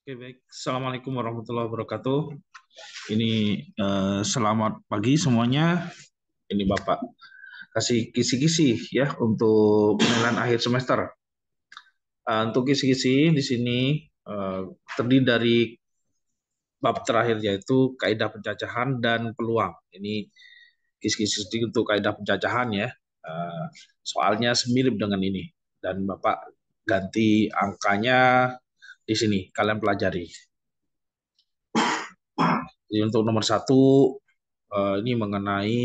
Oke baik, assalamualaikum warahmatullahi wabarakatuh. Ini eh, selamat pagi semuanya. Ini Bapak kasih kisi-kisi ya untuk penilaian akhir semester. Uh, untuk kisi-kisi di sini uh, terdiri dari bab terakhir yaitu kaidah pencacahan dan peluang. Ini kisi-kisi untuk kaidah pencacahan ya. Uh, soalnya semirip dengan ini dan Bapak ganti angkanya di sini kalian pelajari. Jadi untuk nomor satu eh, ini mengenai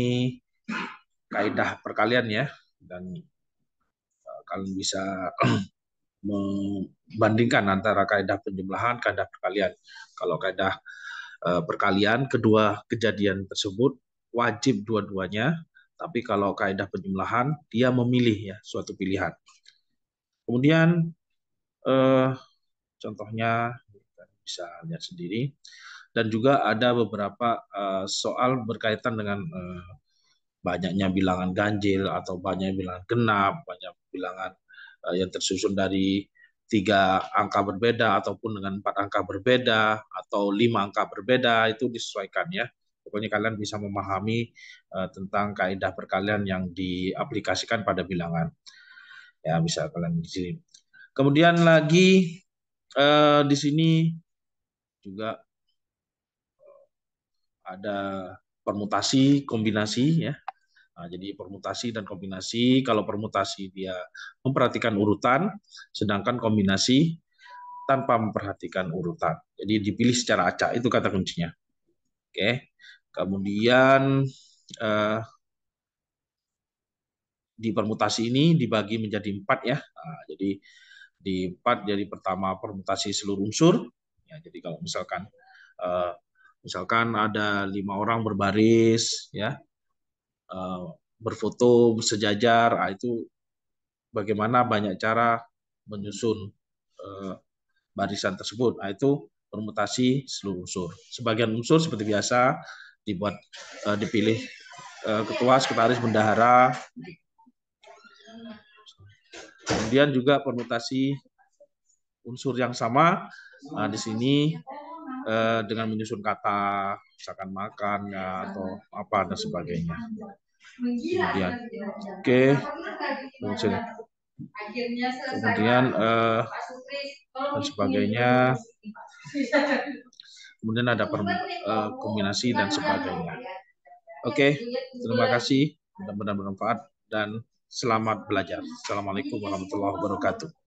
kaidah perkalian ya dan eh, kalian bisa membandingkan antara kaidah penjumlahan kaidah perkalian. Kalau kaidah eh, perkalian kedua kejadian tersebut wajib dua-duanya, tapi kalau kaidah penjumlahan dia memilih ya suatu pilihan. Kemudian eh, contohnya bisa lihat sendiri dan juga ada beberapa uh, soal berkaitan dengan eh, banyaknya bilangan ganjil atau banyak bilangan genap banyak bilangan eh, yang tersusun dari tiga angka berbeda ataupun dengan empat angka berbeda atau lima angka berbeda itu disesuaikan ya pokoknya kalian bisa memahami tentang kaidah perkalian yang diaplikasikan pada bilangan ya bisa kalian di sini kemudian lagi eh, di sini juga eh, ada permutasi kombinasi ya. Nah, jadi permutasi dan kombinasi, kalau permutasi dia memperhatikan urutan, sedangkan kombinasi tanpa memperhatikan urutan. Jadi dipilih secara acak, itu kata kuncinya. Oke, kemudian eh, di permutasi ini dibagi menjadi empat ya. Nah, jadi di part jadi pertama permutasi seluruh unsur. Ya, jadi kalau misalkan uh, misalkan ada lima orang berbaris, ya uh, berfoto sejajar, ah, itu bagaimana banyak cara menyusun uh, barisan tersebut. Nah, itu permutasi seluruh unsur. Sebagian unsur seperti biasa dibuat uh, dipilih uh, ketua, sekretaris, bendahara, Kemudian juga permutasi unsur yang sama nah, di sini eh, dengan menyusun kata, misalkan makan ya, atau apa dan sebagainya. Kemudian, oke, okay. kemudian eh, dan sebagainya. Kemudian ada per, eh, kombinasi dan sebagainya. Oke, okay. terima kasih. Mudah-mudahan bermanfaat dan Selamat belajar. Assalamualaikum warahmatullahi wabarakatuh.